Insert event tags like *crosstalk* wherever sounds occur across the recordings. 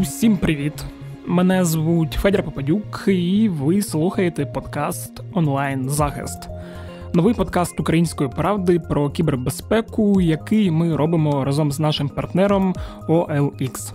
Усім привіт! Мене звуть Федір Попадюк, і ви слухаєте подкаст Онлайн Захист, новий подкаст Української правди про кібербезпеку, який ми робимо разом з нашим партнером OLX.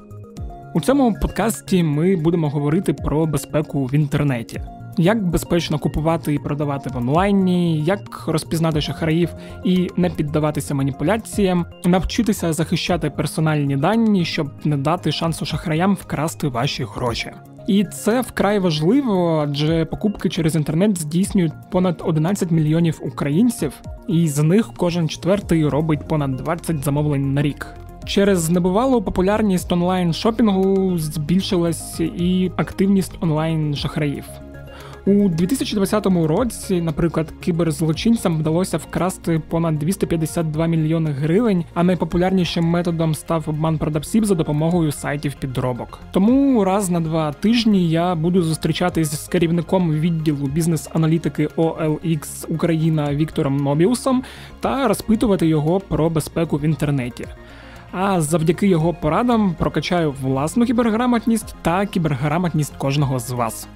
У цьому подкасті ми будемо говорити про безпеку в інтернеті як безпечно купувати і продавати в онлайні, як розпізнати шахраїв і не піддаватися маніпуляціям, навчитися захищати персональні дані, щоб не дати шансу шахраям вкрасти ваші гроші. І це вкрай важливо, адже покупки через інтернет здійснюють понад 11 мільйонів українців, і з них кожен четвертий робить понад 20 замовлень на рік. Через небувалу популярність онлайн шопінгу збільшилась і активність онлайн шахраїв. У 2020 році, наприклад, кіберзлочинцям вдалося вкрасти понад 252 мільйони гривень, а найпопулярнішим методом став обман продавців за допомогою сайтів підробок. Тому раз на два тижні я буду зустрічатись з керівником відділу бізнес-аналітики OLX Україна Віктором Нобіусом та розпитувати його про безпеку в інтернеті. А завдяки його порадам прокачаю власну кіберграмотність та кіберграмотність кожного з вас.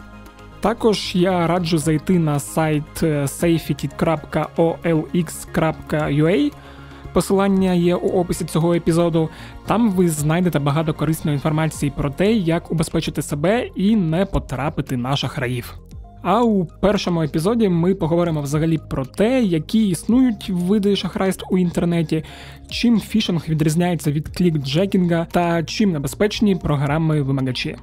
Також я раджу зайти на сайт е, safety.olx.ua. Посилання є у описі цього епізоду. Там ви знайдете багато корисної інформації про те, як убезпечити себе і не потрапити на шахраїв. А у першому епізоді ми поговоримо взагалі про те, які існують види шахрайств у інтернеті, чим фішинг відрізняється від клікджекінга та чим небезпечні програми вимагачі.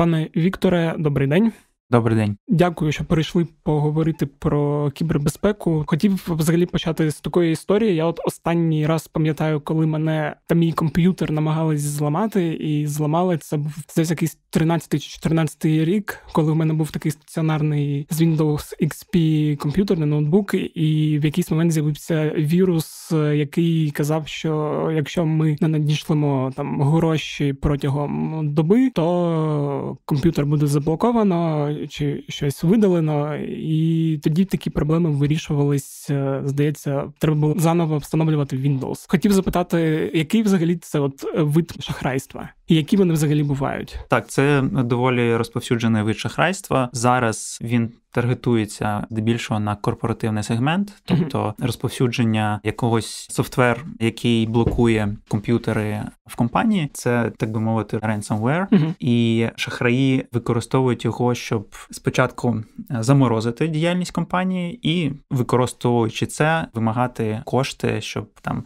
Пане Вікторе, добрий день. Добрий день, дякую, що прийшли поговорити про кібербезпеку. Хотів взагалі почати з такої історії. Я от останній раз пам'ятаю, коли мене та мій комп'ютер намагались зламати, і зламали це був десь якийсь 13 чи 14 рік, коли в мене був такий стаціонарний з Windows XP комп'ютерний ноутбук, і в якийсь момент з'явився вірус, який казав, що якщо ми не надішлемо там гроші протягом доби, то комп'ютер буде заблоковано чи щось видалено, і тоді такі проблеми вирішувались. Е, здається, треба було заново встановлювати Windows. Хотів запитати, який взагалі це от вид шахрайства, і які вони взагалі бувають? Так, це доволі розповсюджений вид шахрайства. Зараз він таргетується здебільшого на корпоративний сегмент, тобто розповсюдження якогось софтвер, який блокує комп'ютери в компанії. Це так би мовити, ransomware. і шахраї використовують його, щоб спочатку е, заморозити діяльність компанії і використовуючи це, вимагати кошти, щоб там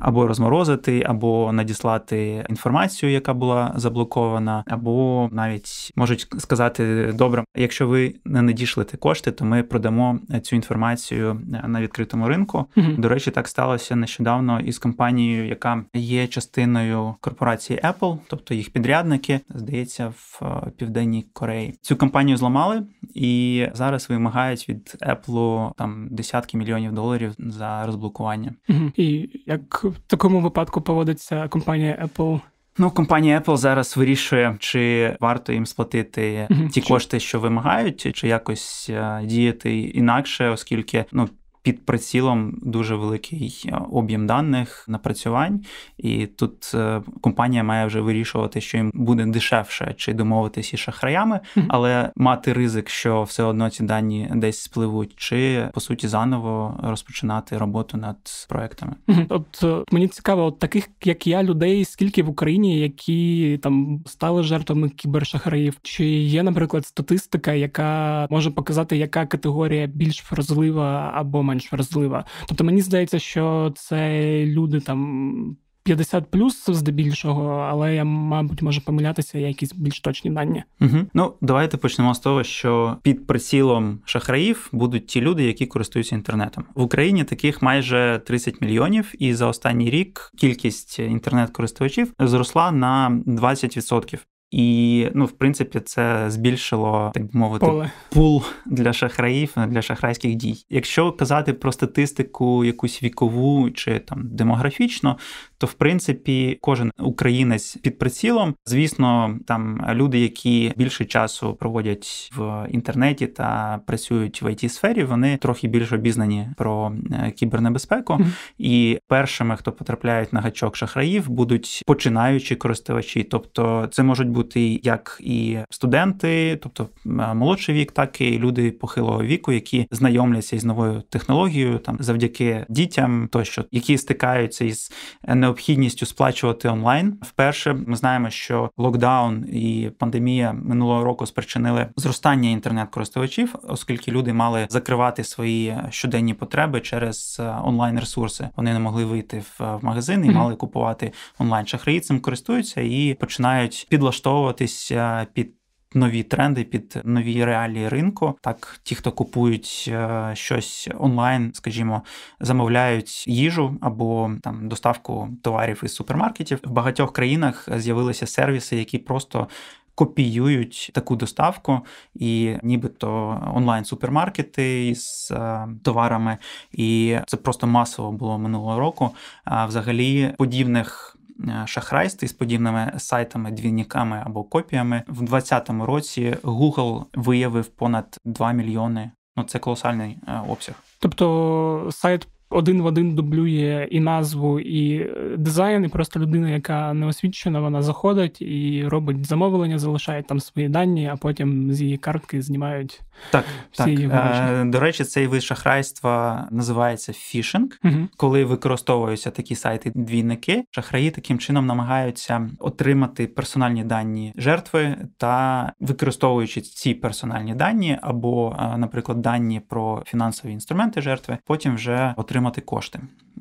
або розморозити, або надіслати інформацію, яка була заблокована, або навіть можуть сказати: добре, якщо ви не надійшли надішлите кошти, то ми продамо цю інформацію на відкритому ринку. Mm-hmm. До речі, так сталося нещодавно із компанією, яка є частиною корпорації Apple, тобто їх підрядники, здається, в е, південній Кореї. Цю компанію зламали і зараз вимагають від Apple там десятки мільйонів доларів за розблокування. Mm-hmm. І як в такому випадку поводиться компанія Apple? Ну, компанія Apple зараз вирішує, чи варто їм сплатити mm-hmm. ті кошти, що вимагають, чи якось е, діяти інакше, оскільки ну під прицілом дуже великий е, об'єм даних напрацювань, і тут е, компанія має вже вирішувати, що їм буде дешевше чи домовитися із шахраями, але мати ризик, що все одно ці дані десь спливуть, чи по суті заново розпочинати роботу над проектами. От е, мені цікаво, от таких як я людей, скільки в Україні, які там стали жертвами кібершахраїв, чи є, наприклад, статистика, яка може показати, яка категорія більш вразлива або менш вразлива. Тобто мені здається, що це люди там 50 плюс здебільшого, але я, мабуть, можу помилятися я якісь більш точні дані. Угу. Ну, давайте почнемо з того, що під прицілом шахраїв будуть ті люди, які користуються інтернетом. В Україні таких майже 30 мільйонів, і за останній рік кількість інтернет-користувачів зросла на 20%. І, ну, в принципі, це збільшило, так би мовити, Поле. пул для шахраїв, для шахрайських дій. Якщо казати про статистику якусь вікову чи там демографічно, то в принципі кожен українець під прицілом. Звісно, там люди, які більше часу проводять в інтернеті та працюють в it сфері, вони трохи більш обізнані про е, кібернебезпеку. Mm-hmm. І першими, хто потрапляють на гачок шахраїв, будуть починаючі користувачі. Тобто, це можуть бути як і студенти, тобто е, молодший вік, так і люди похилого віку, які знайомляться із новою технологією, там завдяки дітям, тощо які стикаються із не необхідністю сплачувати онлайн. Вперше ми знаємо, що локдаун і пандемія минулого року спричинили зростання інтернет-користувачів, оскільки люди мали закривати свої щоденні потреби через е, онлайн ресурси. Вони не могли вийти в е, магазин і mm-hmm. мали купувати онлайн. Шахраї цим користуються і починають підлаштовуватись е, під нові тренди, під нові реалії ринку. Так, ті, хто купують е, щось онлайн, скажімо, замовляють їжу або там доставку товарів із супермаркетів. В багатьох країнах з'явилися сервіси, які просто. Копіюють таку доставку, і нібито онлайн-супермаркети із е, товарами, і це просто масово було минулого року. А взагалі подібних Е, шахрайстві з подібними сайтами, двійниками або копіями, в 2020 році Google виявив понад 2 мільйони. Ну це колосальний е, обсяг. Тобто сайт один в один дублює і назву, і е, дизайн, і просто людина, яка не освічена, вона заходить і робить замовлення, залишає там свої дані, а потім з її картки знімають так. всі так. її е, До речі, цей вид шахрайства називається фішинг, угу. коли використовуються такі сайти-двійники. Шахраї таким чином намагаються отримати персональні дані жертви та використовуючи ці персональні дані, або, е, наприклад, дані про фінансові інструменти жертви, потім вже отримати отримати кошти.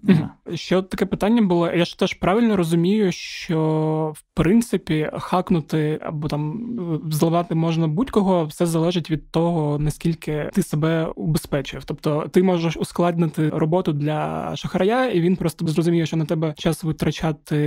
Е, ще таке питання було. Я ж теж правильно розумію, що в принципі хакнути або там е, зламати можна будь-кого, все залежить від того, наскільки ти себе убезпечив. Тобто ти можеш ускладнити роботу для шахрая, і він просто зрозуміє, що на тебе час витрачати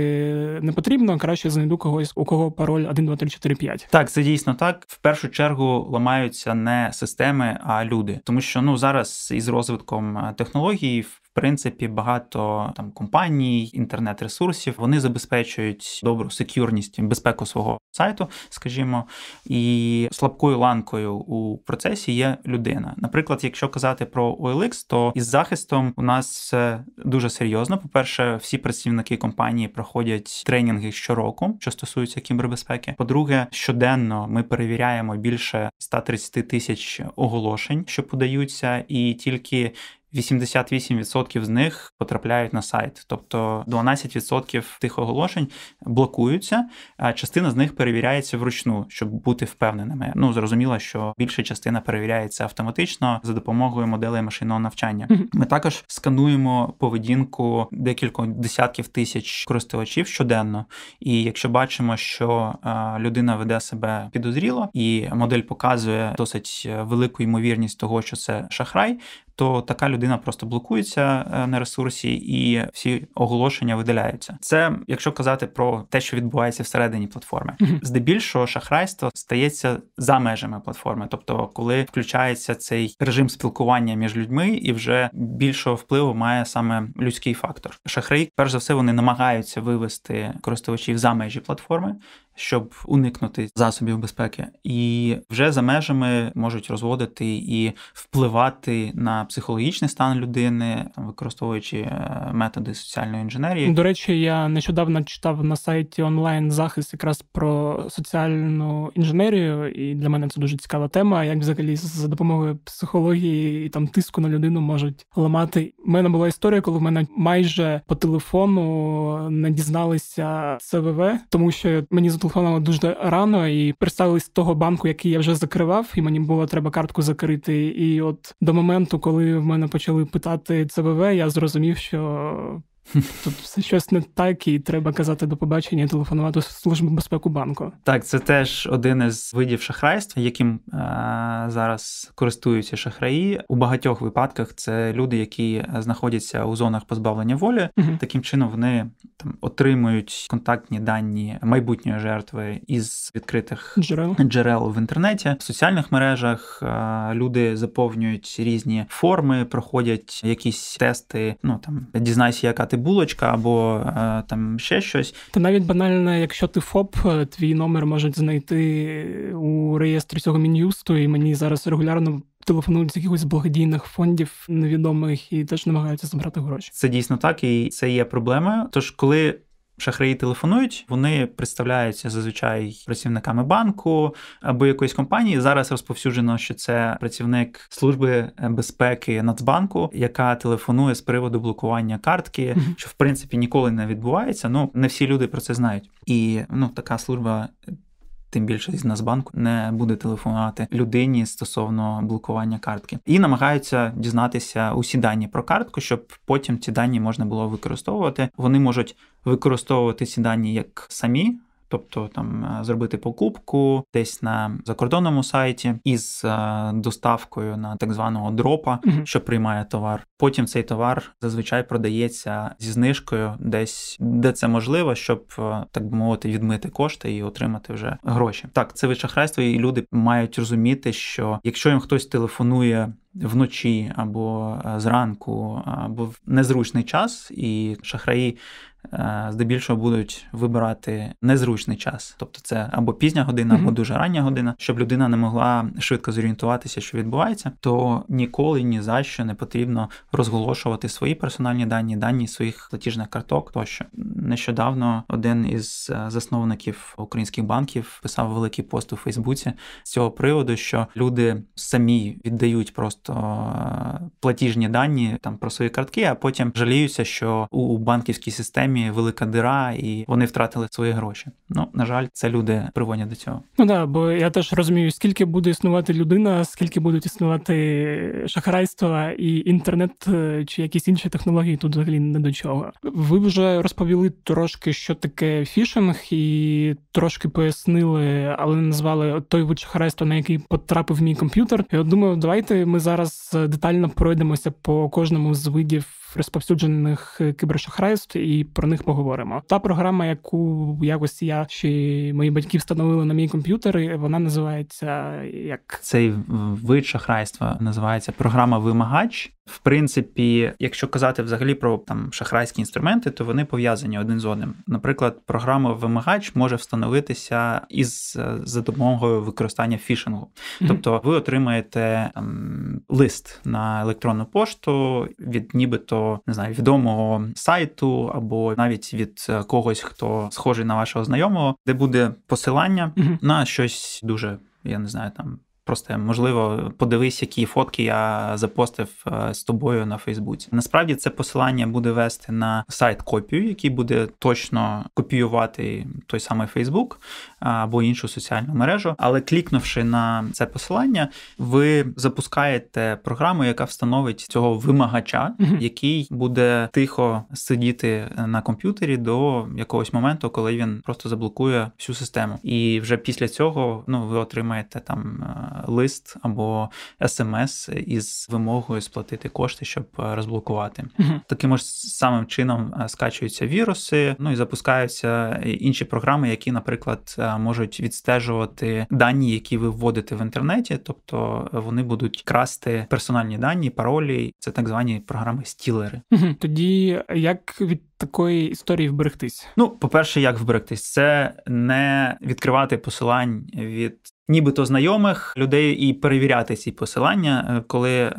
не потрібно, краще знайду когось, у кого пароль 1, 2, 3, 4, 5. Так, це дійсно так. В першу чергу ламаються не системи, а люди, тому що ну зараз із розвитком е, технологій принципі, багато там компаній, інтернет-ресурсів вони забезпечують добру секюрність, безпеку свого сайту, скажімо, і слабкою ланкою у процесі є людина. Наприклад, якщо казати про OLX, то із захистом у нас дуже серйозно. По перше, всі працівники компанії проходять тренінги щороку, що стосуються кібербезпеки. По-друге, щоденно ми перевіряємо більше 130 тисяч оголошень, що подаються, і тільки 88% з них потрапляють на сайт, тобто 12% тих оголошень блокуються, а частина з них перевіряється вручну, щоб бути впевненими. Ну зрозуміло, що більша частина перевіряється автоматично за допомогою моделей машинного навчання. Ми також скануємо поведінку декількох десятків тисяч користувачів щоденно. І якщо бачимо, що е, людина веде себе підозріло, і модель показує досить е, велику ймовірність того, що це шахрай, то така людина просто блокується е, на ресурсі, і всі оголошення видаляються. Це якщо казати про те, що відбувається всередині платформи, здебільшого шахрайство стається за межами платформи, тобто, коли включається цей режим спілкування між людьми, і вже більшого впливу має саме людський фактор. Шахраї, перш за все, вони намагаються вивести користувачів за межі платформи щоб уникнути засобів безпеки, і вже за межами можуть розводити і впливати на психологічний стан людини, використовуючи е, методи соціальної інженерії. До речі, я нещодавно читав на сайті онлайн захист якраз про соціальну інженерію, і для мене це дуже цікава тема. Як взагалі за допомогою психології і там тиску на людину можуть ламати. У мене була історія, коли в мене майже по телефону не дізналися ЦВВ, тому що мені зателефонували телефонували дуже рано і представились з того банку, який я вже закривав, і мені було треба картку закрити. І от до моменту, коли в мене почали питати ЦБВ, я зрозумів, що *laughs* Тут все щось не так, і треба казати до побачення, і телефонувати службу безпеку банку. Так, це теж один із видів шахрайства, яким е- зараз користуються шахраї. У багатьох випадках це люди, які знаходяться у зонах позбавлення волі. Угу. Таким чином вони там отримують контактні дані майбутньої жертви із відкритих джерел джерел в інтернеті, в соціальних мережах. Е- люди заповнюють різні форми, проходять якісь тести. Ну там дізнайся, яка сказати, булочка або е, там ще щось. Та навіть банально, якщо ти ФОП, е, твій номер можуть знайти у реєстрі цього мін'юсту, і мені зараз регулярно. Телефонують з якихось благодійних фондів невідомих і теж намагаються забрати гроші. Це дійсно так, і це є проблемою. Тож, коли шахраї телефонують, вони представляються зазвичай працівниками банку або якоїсь компанії. Зараз розповсюджено, що це працівник служби безпеки Нацбанку, яка телефонує з приводу блокування картки, що в принципі ніколи не відбувається. Ну не всі люди про це знають. І ну така служба тим більше з Нацбанку не буде телефонувати людині стосовно блокування картки, і намагаються дізнатися усі дані про картку, щоб потім ці дані можна було використовувати. Вони можуть використовувати ці дані як самі. Тобто там е, зробити покупку десь на закордонному сайті із е, доставкою на так званого дропа, mm що приймає товар. Потім цей товар зазвичай продається зі знижкою, десь де це можливо, щоб е, так би мовити відмити кошти і отримати вже гроші. Так, це шахрайство, і люди мають розуміти, що якщо їм хтось телефонує. Вночі або зранку, або в незручний час, і шахраї Е, здебільшого будуть вибирати незручний час, тобто це або пізня година, або дуже рання година, щоб людина не могла швидко зорієнтуватися, що відбувається, то ніколи ні за що не потрібно розголошувати свої персональні дані, дані своїх платіжних карток. Тощо нещодавно один із е, засновників українських банків писав великий пост у Фейсбуці з цього приводу, що люди самі віддають просто е, платіжні дані там про свої картки, а потім жаліються, що у банківській системі схемі велика дира, і вони втратили свої гроші. Ну на жаль, це люди приводять до цього. Ну да, бо я теж розумію, скільки буде існувати людина, скільки будуть існувати шахрайства і інтернет е, чи якісь інші технології тут взагалі не до чого. Ви вже розповіли трошки, що таке фішинг, і трошки пояснили, але не назвали той вид шахрайства, на який потрапив мій комп'ютер. Я думаю, давайте ми зараз е, детально пройдемося по кожному з видів розповсюджених е, кібершахрайств, і про них поговоримо. Та програма, яку якось я чи мої батьки встановили на мій комп'ютер, вона називається як цей вид шахрайства називається програма вимагач. В принципі, якщо казати взагалі про там шахрайські інструменти, то вони пов'язані один з одним. Наприклад, програма вимагач може встановитися із е, за допомогою використання фішингу. Mm-hmm. Тобто, ви отримаєте ем, лист на електронну пошту від нібито не знаю відомого сайту або навіть від е, когось, хто схожий на вашого знайомого, де буде посилання mm-hmm. на щось дуже. Я не знаю, там Просто можливо, подивись, які фотки я запостив е, з тобою на Фейсбуці. Насправді це посилання буде вести на сайт копію, який буде точно копіювати той самий Фейсбук е, або іншу соціальну мережу. Але клікнувши на це посилання, ви запускаєте програму, яка встановить цього вимагача, який буде тихо сидіти на комп'ютері до якогось моменту, коли він просто заблокує всю систему. І вже після цього ну ви отримаєте там. Е, лист або смс із вимогою сплатити кошти, щоб е, розблокувати. uh Таким ж самим чином е, скачуються віруси, ну і запускаються е, інші програми, які, наприклад, можуть відстежувати дані, які ви вводите в інтернеті, тобто вони будуть красти персональні дані, паролі. Це так звані програми стілери. uh Тоді як від такої історії вберегтись? Ну, по-перше, як вберегтись? Це не відкривати посилань від нібито знайомих людей і перевіряти ці посилання, е, коли е,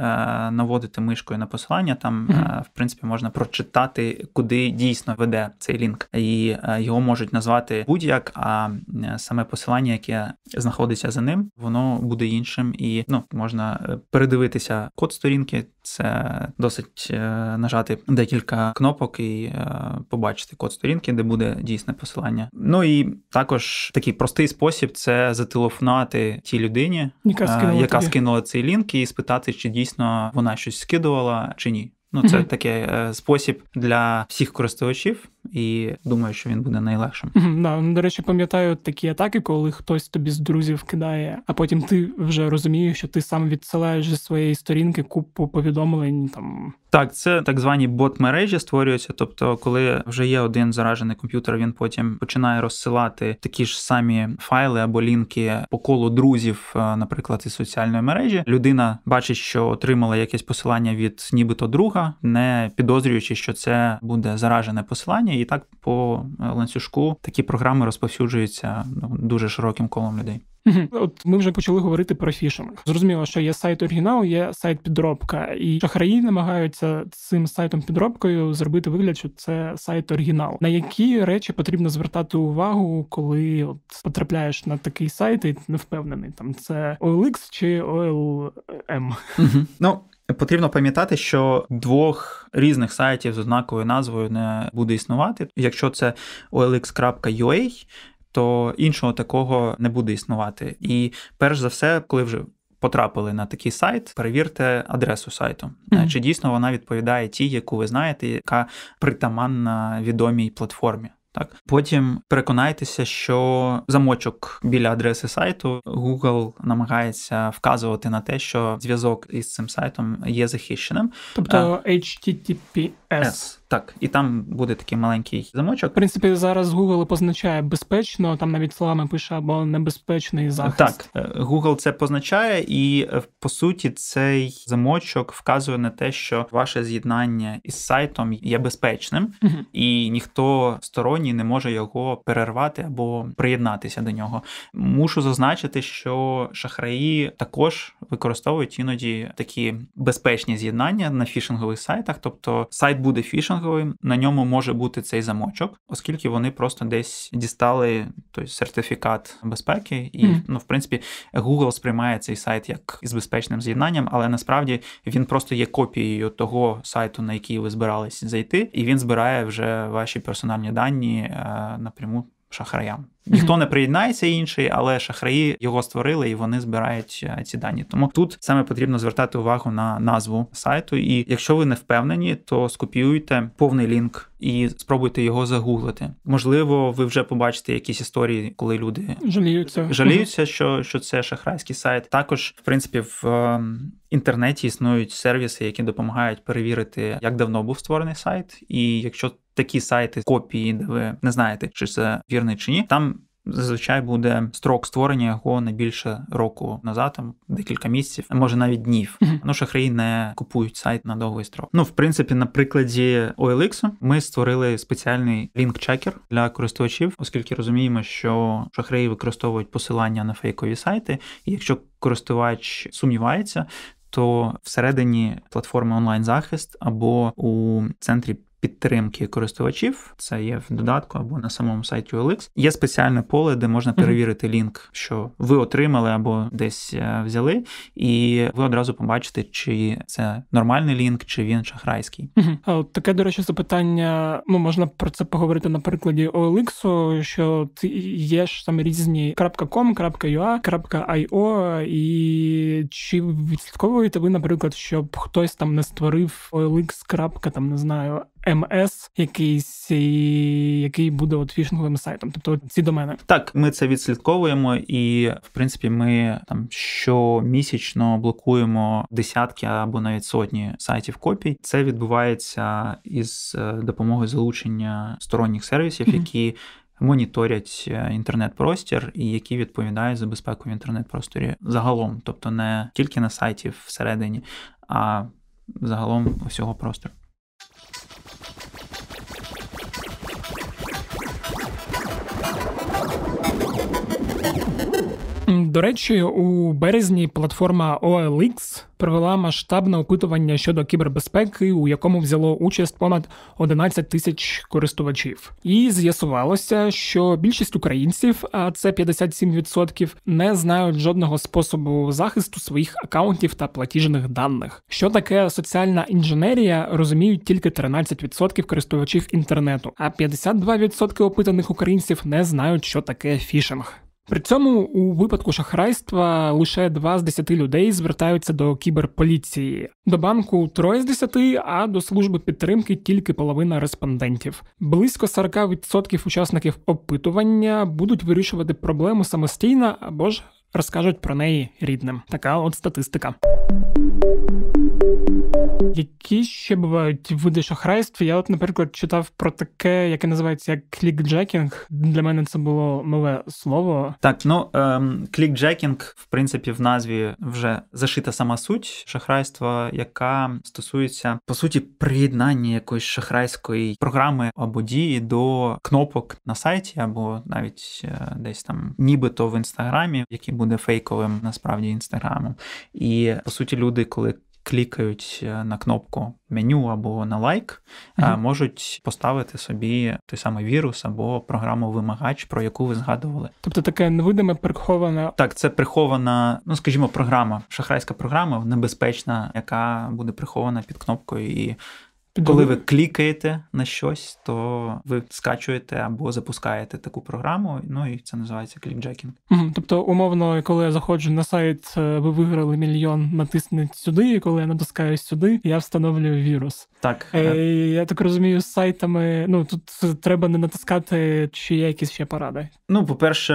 наводити мишкою на посилання, там mm-hmm. е, в принципі можна прочитати, куди дійсно веде цей лінк, і е, його можуть назвати будь-як. А е, саме посилання, яке знаходиться за ним, воно буде іншим, і ну можна е, передивитися код сторінки, це досить е, нажати декілька кнопок і е, побачити код сторінки, де буде дійсне посилання. Ну і також такий простий спосіб це зателефонувати тій людині, яка е, скинула, яка скинула цей лінк, і спитати, чи дійсно вона щось скидувала чи ні. Ну, це uh-huh. такий е, спосіб для всіх користувачів, і думаю, що він буде найлегшим. Uh-huh. Да, ну, До речі, пам'ятаю такі атаки, коли хтось тобі з друзів кидає, а потім ти вже розумієш, що ти сам відсилаєш зі своєї сторінки купу повідомлень там так, це так звані бот-мережі створюються. Тобто, коли вже є один заражений комп'ютер, він потім починає розсилати такі ж самі файли або лінки по колу друзів, е, наприклад, із соціальної мережі. Людина бачить, що отримала якесь посилання від нібито друга, не підозрюючи, що це буде заражене посилання, і так по е, ланцюжку такі програми розповсюджуються ну, дуже широким колом людей. От ми вже почали говорити про фішинг. Зрозуміло, що є сайт оригінал, є сайт підробка, і шахраї намагаються цим сайтом підробкою зробити вигляд, що це сайт оригінал. На які речі потрібно звертати увагу, коли от потрапляєш на такий сайт, і не впевнений, там це OLX чи OLM? *laughs* Ну потрібно пам'ятати, що двох різних сайтів з однаковою назвою не буде існувати. Якщо це olx.ua, то іншого такого не буде існувати. І перш за все, коли вже. Потрапили на такий сайт, перевірте адресу сайту, mm-hmm. чи дійсно вона відповідає тій, яку ви знаєте, яка притаманна відомій платформі. Так, потім переконайтеся, що замочок біля адреси сайту Google намагається вказувати на те, що зв'язок із цим сайтом є захищеним, тобто е, HTTPS. S. Так, і там буде такий маленький замочок. В принципі, зараз Google позначає безпечно, там навіть словами пише або небезпечний захист. Так, е, Google це позначає, і е, по суті, цей замочок вказує на те, що ваше з'єднання із сайтом є безпечним, угу. і ніхто сторонній Sony не може його перервати або приєднатися до нього. Мушу зазначити, що шахраї також використовують іноді такі безпечні з'єднання на фішингових сайтах. Тобто сайт буде фішинговим, на ньому може бути цей замочок, оскільки вони просто десь дістали той сертифікат безпеки, і mm. ну, в принципі, Google сприймає цей сайт як із безпечним з'єднанням, але насправді він просто є копією того сайту, на який ви збирались зайти, і він збирає вже ваші персональні дані. Е, напряму шахраям. Ніхто не приєднається інший, але шахраї його створили і вони збирають е, ці дані. Тому тут саме потрібно звертати увагу на назву сайту. І якщо ви не впевнені, то скопіюйте повний лінк і спробуйте його загуглити. Можливо, ви вже побачите якісь історії, коли люди жаліються, жаліються, що що це шахрайський сайт. Також, в принципі, в е, інтернеті існують сервіси, які допомагають перевірити, як давно був створений сайт, і якщо такі сайти копії, де ви не знаєте, чи це вірний чи ні. Там зазвичай буде строк створення його не більше року назад, там декілька місяців, може навіть днів. Ну шахраї не купують сайт на довгий строк. Ну в принципі, на прикладі OLX ми створили спеціальний лінк-чекер для користувачів, оскільки розуміємо, що шахраї використовують посилання на фейкові сайти, і якщо користувач сумнівається. То всередині платформи онлайн захист або у центрі підтримки користувачів. Це є в додатку або на самому сайті OLX. Є спеціальне поле, де можна перевірити лінк, що ви отримали або десь е, взяли, і ви одразу побачите, чи це нормальний лінк, чи він шахрайський. А таке до речі, запитання. Ну можна про це поговорити на прикладі OLX, що ти є ж там різні .com, .ua, .io, і чи відслідковуєте ви, наприклад, щоб хтось там не створив OLX, там не знаю. МС, якийсь, який буде от фішинговим сайтом, тобто ці домени. Так, ми це відслідковуємо, і в принципі ми там щомісячно блокуємо десятки або навіть сотні сайтів копій. Це відбувається із е, допомогою залучення сторонніх сервісів, mm-hmm. які. Моніторять е, інтернет-простір і які відповідають за безпеку в інтернет-просторі загалом, тобто не тільки на сайті всередині, а загалом усього простору. До речі, у березні платформа OLX провела масштабне опитування щодо кібербезпеки, у якому взяло участь понад 11 тисяч користувачів, і з'ясувалося, що більшість українців, а це 57%, не знають жодного способу захисту своїх акаунтів та платіжних даних. Що таке соціальна інженерія, розуміють тільки 13% користувачів інтернету, а 52% опитаних українців не знають, що таке фішинг. При цьому у випадку шахрайства лише 2 з 10 людей звертаються до кіберполіції. До банку троє з 10, а до служби підтримки тільки половина респондентів. Близько 40% учасників опитування будуть вирішувати проблему самостійно або ж розкажуть про неї рідним. Така от статистика. Які ще бувають види шахрайств? Я, от, наприклад, читав про таке, яке називається як клікджекінг. Для мене це було нове слово. Так, ну ем, клікджекінг, в принципі, в назві вже зашита сама суть шахрайства, яка стосується по суті приєднання якоїсь шахрайської програми або дії до кнопок на сайті, або навіть е, десь там, нібито в інстаграмі, який буде фейковим насправді інстаграмом. І по суті, люди, коли клікають е, на кнопку меню або на лайк, uh-huh. можуть поставити собі той самий вірус або програму вимагач, про яку ви згадували. Тобто таке невидиме прихована. Так, це прихована, ну скажімо, програма, шахрайська програма небезпечна, яка буде прихована під кнопкою і коли ви клікаєте на щось, то ви скачуєте або запускаєте таку програму, ну і це називається клікджекінг. Угу. Тобто, умовно, коли я заходжу на сайт, е, ви виграли мільйон, натисніть сюди, і коли я натискаюсь сюди, я встановлюю вірус. Так. Е, е, Я так розумію, з сайтами. Ну, тут треба не натискати, чи є якісь ще поради. Ну, по-перше,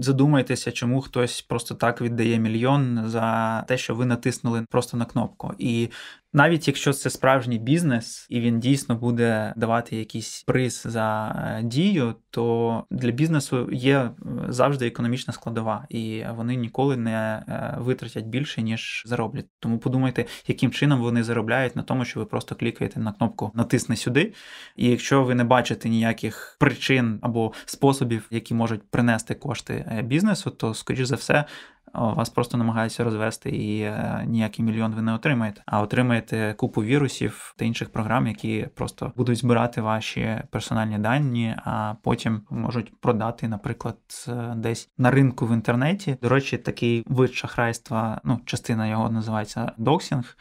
задумайтеся, чому хтось просто так віддає мільйон за те, що ви натиснули просто на кнопку. І навіть якщо це справжній бізнес, і він дійсно буде давати якийсь приз за е, дію, то для бізнесу є е, завжди економічна складова, і вони ніколи не витратять більше, ніж зароблять. Тому подумайте, яким чином вони заробляють на тому, що ви просто просто клікаєте на кнопку Натисни сюди. І якщо ви не бачите ніяких причин або способів, які можуть принести кошти е, бізнесу, то скоріш за все вас просто намагаються розвести, і е, ніякий мільйон ви не отримаєте, а отримаєте купу вірусів та інших програм, які просто будуть збирати ваші персональні дані, а потім можуть продати, наприклад, е, десь на ринку в інтернеті. До речі, такий вид шахрайства, ну частина його називається доксінг.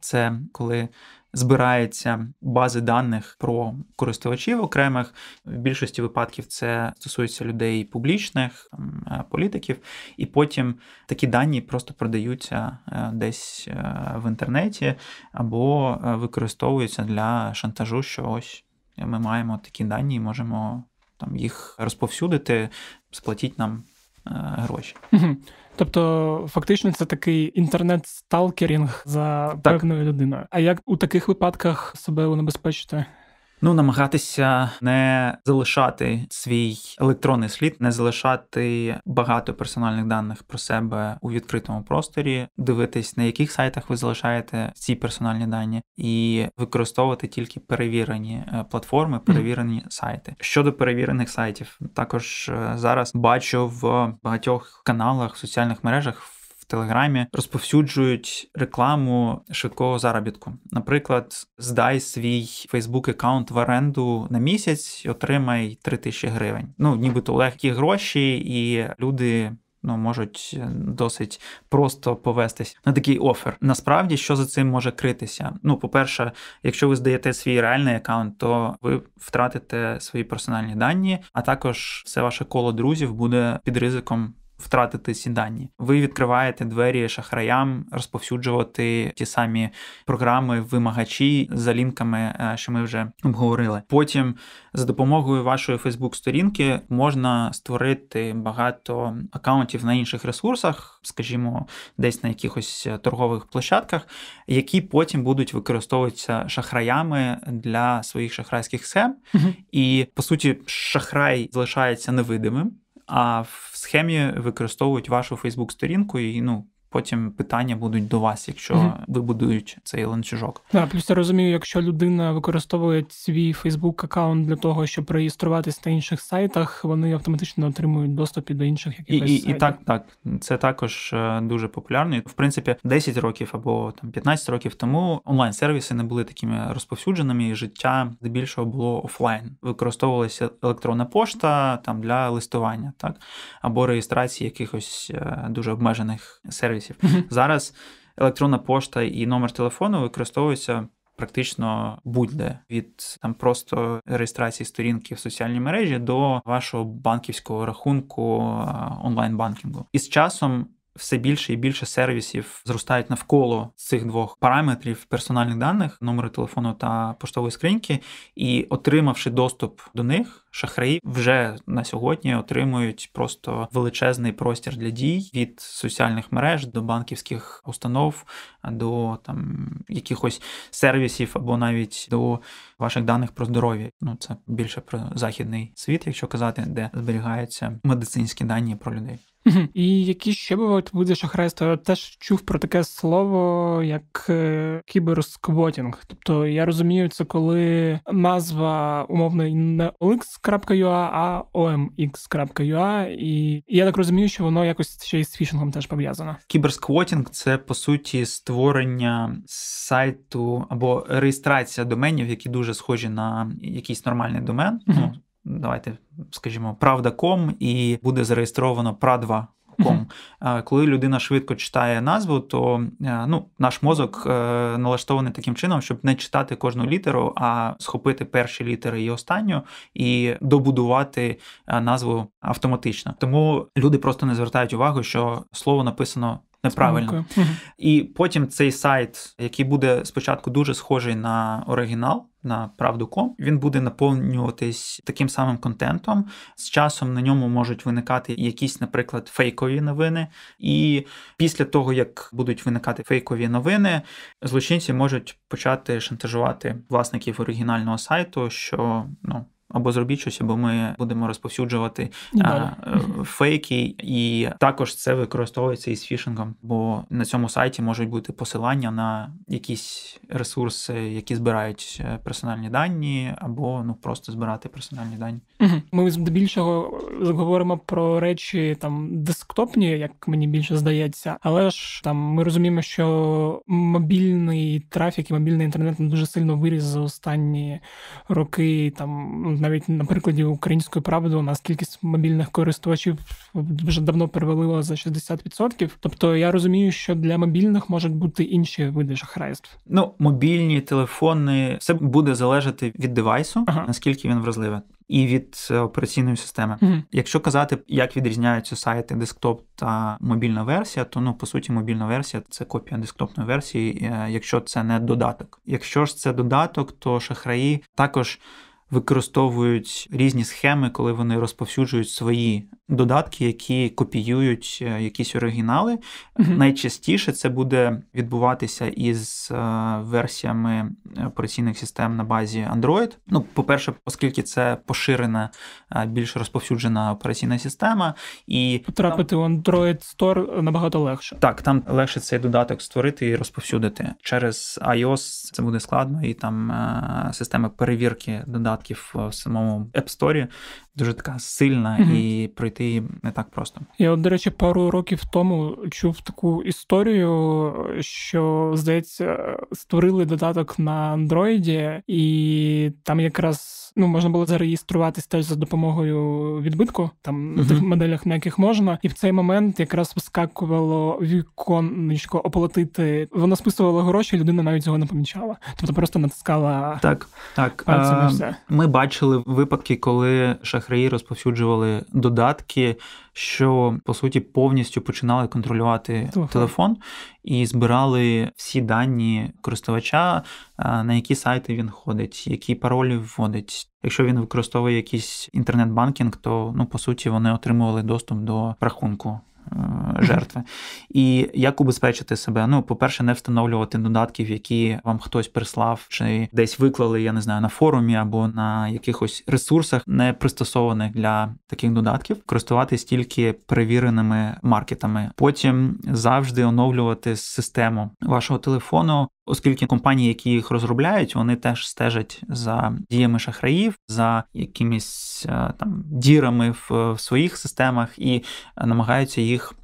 Це коли. Збирається бази даних про користувачів окремих в більшості випадків це стосується людей публічних е, політиків, і потім Такі дані просто продаються е, десь е, в інтернеті або е, використовуються для шантажу, що ось ми маємо такі дані і можемо там їх розповсюдити, сплатіть нам гроші. Тобто, фактично, це такий інтернет-сталкерінг за так. певною людиною. А як у таких випадках себе унебезпечити? Ну, намагатися не залишати свій електронний слід, не залишати багато персональних даних про себе у відкритому просторі, дивитись на яких сайтах ви залишаєте ці персональні дані, і використовувати тільки перевірені е, платформи, перевірені сайти. Щодо перевірених сайтів, також е, зараз бачу в багатьох каналах в соціальних мережах в Телеграмі розповсюджують рекламу швидкого заробітку. Наприклад, здай свій Фейсбук аккаунт в оренду на місяць і отримай 3 тисячі гривень. Ну, нібито легкі гроші, і люди. Ну, можуть досить просто повестись на такий офер. Насправді, що за цим може критися? Ну, по-перше, якщо ви здаєте свій реальний аккаунт, то ви втратите свої персональні дані, а також все ваше коло друзів буде під ризиком втратити ці дані. Ви відкриваєте двері шахраям, розповсюджувати ті самі програми, вимагачі за лінками, е, що ми вже обговорили. Потім за допомогою вашої Фейсбук-сторінки можна створити багато акаунтів на інших ресурсах, скажімо, десь на якихось е, торгових площадках, які потім будуть використовуватися шахраями для своїх шахрайських схем. Угу. І по суті, шахрай залишається невидимим а в схемі використовують вашу Фейсбук-сторінку і ну, потім питання будуть до вас, якщо ви вибудують цей ланцюжок. Да, плюс я розумію, якщо людина використовує свій Facebook аккаунт для того, щоб реєструватись на інших сайтах, вони автоматично отримують доступ до інших якихось і, і, сайтів. і так, так це також е, дуже популярно. В принципі, 10 років або там 15 років тому онлайн-сервіси не були такими розповсюдженими. і Життя здебільшого було офлайн. Використовувалася електронна пошта там для листування, так або реєстрації якихось е, дуже обмежених сервісів сервісів. Зараз електронна пошта і номер телефону використовуються практично будь-де від там просто реєстрації сторінки в соціальній мережі до вашого банківського рахунку онлайн-банкінгу. І з часом все більше і більше сервісів зростають навколо цих двох параметрів персональних даних, номери телефону та поштової скриньки, і отримавши доступ до них, шахраї вже на сьогодні отримують просто величезний простір для дій від соціальних мереж до банківських установ, до там якихось сервісів або навіть до ваших даних про здоров'я. Ну це більше про західний світ, якщо казати, де зберігаються медицинські дані про людей. І які ще бувають види шахрайства? Я теж чув про таке слово, як е, кіберсквотінг. Тобто я розумію, це коли назва умовно не olx.ua, а omx.ua. Ем І я так розумію, що воно якось ще й з фішингом теж пов'язано. Кіберсквотінг це по суті створення сайту або реєстрація доменів, які дуже схожі на якийсь нормальний домен. Угу давайте скажімо, правда.com і буде зареєстровано Прадва. Ком, е, коли людина швидко читає назву, то е, ну наш мозок е, налаштований таким чином, щоб не читати кожну літеру, а схопити перші літери і останню, і добудувати назву автоматично. Тому люди просто не звертають увагу, що слово написано неправильно. Угу. І потім цей сайт, який буде спочатку дуже схожий на оригінал, на правду.ком, він буде наповнюватись таким самим контентом. З часом на ньому можуть виникати якісь, наприклад, фейкові новини. І після того, як будуть виникати фейкові новини, злочинці можуть почати шантажувати власників оригінального сайту, що ну. Або зробіть щось, або ми будемо розповсюджувати а, е, фейки, і також це використовується із фішингом, бо на цьому сайті можуть бути посилання на якісь ресурси, які збирають е, персональні дані, або ну просто збирати персональні дані. Ми здебільшого говоримо про речі там десктопні, як мені більше здається, але ж там ми розуміємо, що мобільний трафік і мобільний інтернет дуже сильно виріс за останні роки там навіть на прикладі української правди у нас кількість мобільних користувачів вже давно перевалила за 60%. Тобто я розумію, що для мобільних можуть бути інші види шахрайств. Ну, мобільні телефони, все буде залежати від девайсу, ага. наскільки він вразливий. І від е, операційної системи, mm-hmm. якщо казати, як відрізняються сайти десктоп та мобільна версія, то ну по суті мобільна версія це копія десктопної версії, е, якщо це не додаток. Якщо ж це додаток, то шахраї також використовують різні схеми, коли вони розповсюджують свої додатки, які копіюють е, якісь оригінали. Mm-hmm. Найчастіше це буде відбуватися із е, версіями операційних систем на базі Android. Ну, по-перше, оскільки це поширена, е, більш розповсюджена операційна система, і потрапити там... в Android Store набагато легше. Так, там легше цей додаток створити і розповсюдити. Через iOS це буде складно, і там система перевірки додатків в самому App Store дуже така сильна, mm-hmm. і пройти її не так просто. Я, от, до речі, пару років тому чув таку історію, що, здається, створили додаток на андроїді, і там якраз ну можна було зареєструватись теж за допомогою відбитку, там на тих моделях, на яких можна, і в цей момент якраз вискакувало віконечко оплатити. Вона списувала гроші, людина навіть цього не помічала. Тобто просто натискала так. Так а все. ми бачили випадки, коли шахраї розповсюджували додатки що по суті повністю починали контролювати телефон, телефон і збирали всі дані користувача, е, на які сайти він ходить, які паролі вводить. Якщо він використовує якийсь інтернет-банкінг, то ну по суті вони отримували доступ до рахунку. Е, жертви. І як убезпечити себе? Ну, по-перше, не встановлювати додатків, які вам хтось прислав, чи десь виклали, я не знаю, на форумі або на якихось ресурсах, не пристосованих для таких додатків, користуватись тільки перевіреними маркетами. Потім завжди оновлювати систему вашого телефону, Оскільки компанії, які їх розробляють, вони теж стежать за діями шахраїв, за якимись е, там дірами в, в своїх системах і е, намагаються їх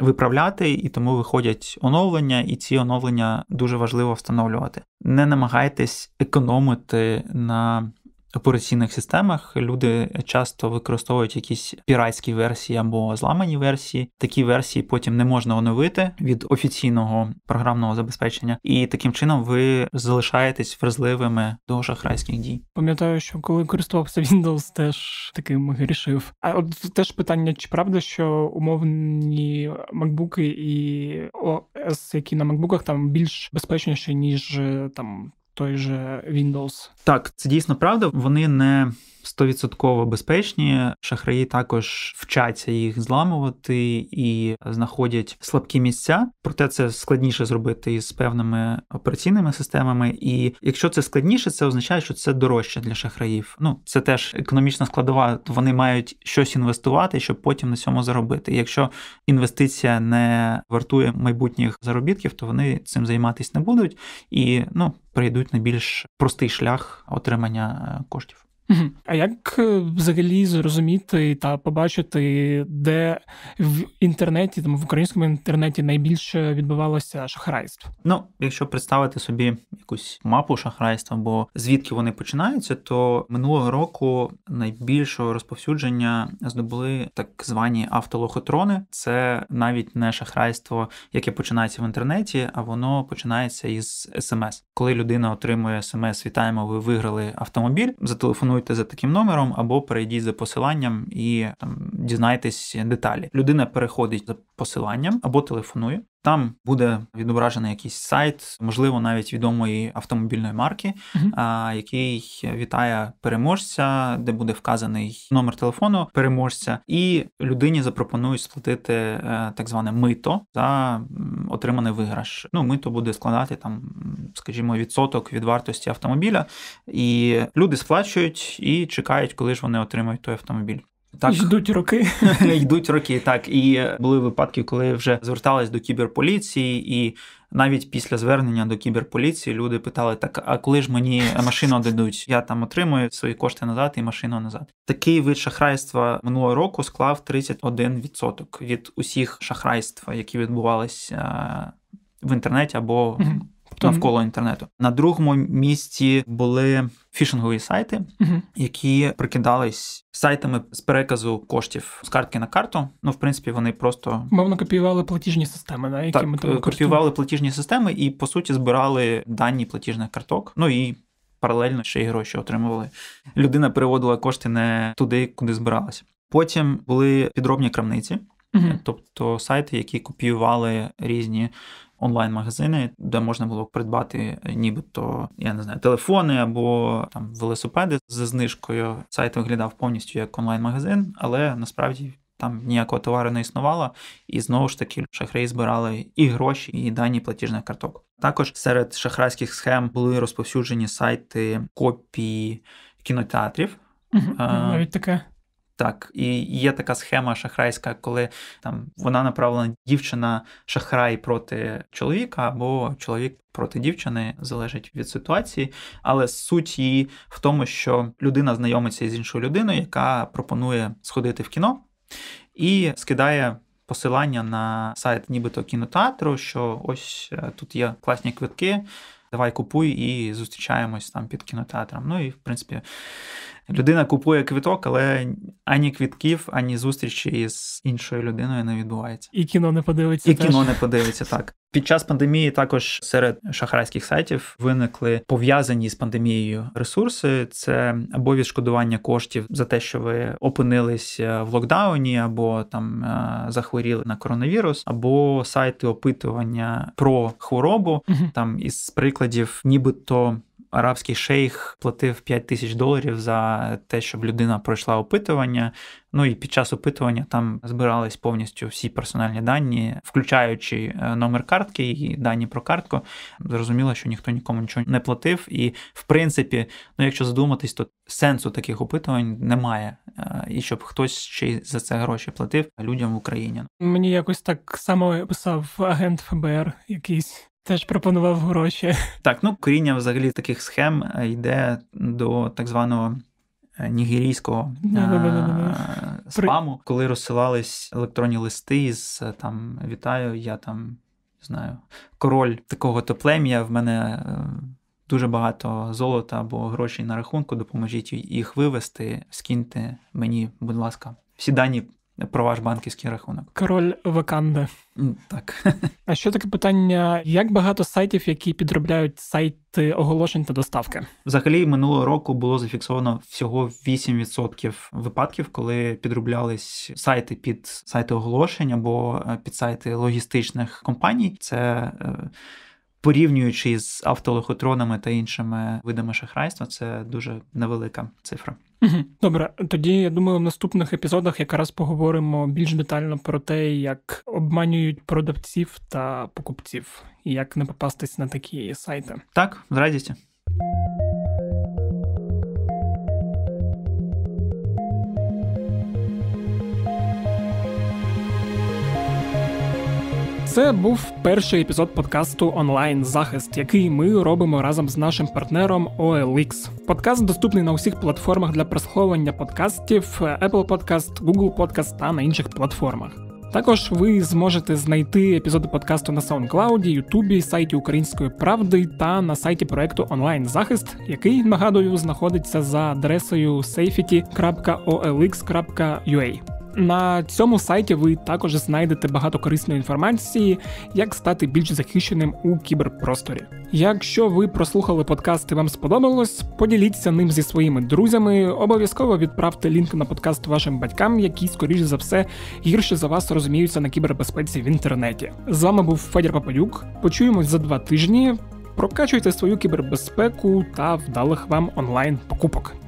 виправляти, і тому виходять оновлення, і ці оновлення дуже важливо встановлювати. Не намагайтесь економити на операційних системах люди часто використовують якісь піратські версії або зламані версії. Такі версії потім не можна оновити від офіційного програмного забезпечення, і таким чином ви залишаєтесь вразливими до шахрайських дій. Пам'ятаю, що коли користувався Windows, теж таким грішив. А от теж питання: чи правда, що умовні макбуки і ОС, які на макбуках там більш безпечніші ніж е, там той же Windows? Так, це дійсно правда. Вони не стовідсотково безпечні. Шахраї також вчаться їх зламувати і знаходять слабкі місця. Проте це складніше зробити із певними операційними системами. І якщо це складніше, це означає, що це дорожче для шахраїв. Ну це теж економічна складова. Вони мають щось інвестувати, щоб потім на цьому заробити. якщо інвестиція не вартує майбутніх заробітків, то вони цим займатися не будуть і ну прийдуть на більш простий шлях отримання е, коштів. А як е, взагалі зрозуміти та побачити, де в інтернеті, там в українському інтернеті найбільше відбувалося шахрайство? Ну, якщо представити собі якусь мапу шахрайства, або звідки вони починаються, то минулого року найбільшого розповсюдження здобули так звані автолохотрони. Це навіть не шахрайство, яке починається в інтернеті, а воно починається із смс. Коли людина отримує смс, вітаємо, ви виграли автомобіль, зателефонує телефонуйте за таким номером або перейдіть за посиланням і там дізнайтесь деталі. Людина переходить за посиланням або телефонує, там буде відображений якийсь сайт, можливо, навіть відомої автомобільної марки, uh-huh. який вітає переможця, де буде вказаний номер телефону переможця, і людині запропонують сплатити е, так зване мито за отриманий виграш. Ну, мито буде складати там, скажімо, відсоток від вартості автомобіля, і люди сплачують і чекають, коли ж вони отримають той автомобіль. Так йдуть роки. *laughs* Йдуть роки, так і були випадки, коли вже звертались до кіберполіції, і навіть після звернення до кіберполіції люди питали: так а коли ж мені машину дадуть? Я там отримую свої кошти назад і машину назад. Такий вид шахрайства минулого року склав 31% від усіх шахрайств, які відбувалися е, в інтернеті або. Тобто навколо інтернету. На другому місці були фішингові сайти, які прикидались сайтами з переказу коштів з картки на карту. Ну, в принципі, вони просто мовно копіювали платіжні системи, на які ми там копіювали платіжні системи і по суті збирали дані платіжних карток. Ну і паралельно ще й гроші отримували. Людина переводила кошти не туди, куди збиралася. Потім були підробні крамниці. Тобто сайти, які копіювали різні онлайн-магазини, де можна було придбати, е, нібито я не знаю, телефони або там велосипеди з знижкою. Сайт виглядав повністю як онлайн-магазин, але насправді. Там ніякого товару не існувало, і знову ж таки шахраї збирали і гроші, і дані платіжних карток. Також серед шахрайських схем були розповсюджені сайти копії кінотеатрів. Е, навіть таке. Так, і є така схема шахрайська, коли там вона направлена дівчина шахрай проти чоловіка або чоловік проти дівчини, залежить від ситуації. Але суть її в тому, що людина знайомиться з іншою людиною, яка пропонує сходити в кіно і скидає. Посилання на сайт, нібито кінотеатру, що ось е, тут є класні квитки. Давай купуй і зустрічаємось там під кінотеатром. Ну і в принципі Людина купує квіток, але ані квітків, ані зустрічі з іншою людиною не відбувається. І кіно не подивиться. І теж. кіно не подивиться так. Під час пандемії також серед шахрайських сайтів виникли пов'язані з пандемією ресурси. Це або відшкодування коштів за те, що ви опинились е, в локдауні, або там е, захворіли на коронавірус, або сайти опитування про хворобу. Там із прикладів, нібито арабський шейх платив 5 тисяч доларів за те, щоб людина пройшла опитування. Ну і під час опитування там збирались повністю всі персональні дані, включаючи е, номер картки і дані про картку. Зрозуміло, що ніхто нікому нічого не платив. І в принципі, ну якщо задуматись, то сенсу таких опитувань немає. Е, і щоб хтось ще й за це гроші платив людям в Україні. Мені якось так само писав агент ФБР, якийсь Теж пропонував гроші. Так, ну коріння взагалі таких схем е, йде до так званого е, нігерійського е, спаму, коли розсилались електронні листи з там Вітаю, я там не знаю король такого то плем'я. В мене дуже багато золота або грошей на рахунку. Допоможіть їх вивести, скиньте мені, будь ласка, всі дані про ваш банківський рахунок. Король Ваканда. Так. А що таке питання: як багато сайтів, які підробляють сайти оголошень та доставки? Взагалі, минулого року було зафіксовано всього 8% випадків, коли підроблялись сайти під сайти оголошень або е, під сайти логістичних компаній. Це е, порівнюючи з автолохотронами та іншими видами шахрайства, це дуже невелика цифра. Добре, тоді я думаю, в наступних епізодах якраз поговоримо більш детально про те, як обманюють продавців та покупців, і як не попастись на такі сайти. Так, з радістю. Це був перший епізод подкасту онлайн захист, який ми робимо разом з нашим партнером OLX. Подкаст доступний на усіх платформах для прослуховування подкастів: Apple Podcast, Google Podcast та на інших платформах. Також ви зможете знайти епізоди подкасту на SoundCloud, Ютубі, сайті Української правди та на сайті проекту онлайн захист, який нагадую знаходиться за адресою safety.olx.ua. На цьому сайті ви також знайдете багато корисної інформації, як стати більш захищеним у кіберпросторі. Якщо ви прослухали подкаст і вам сподобалось, поділіться ним зі своїми друзями. Обов'язково відправте лінк на подкаст вашим батькам, які, скоріш за все, гірше за вас розуміються на кібербезпеці в інтернеті. З вами був Федір Пападюк. Почуємось за два тижні. Прокачуйте свою кібербезпеку та вдалих вам онлайн покупок.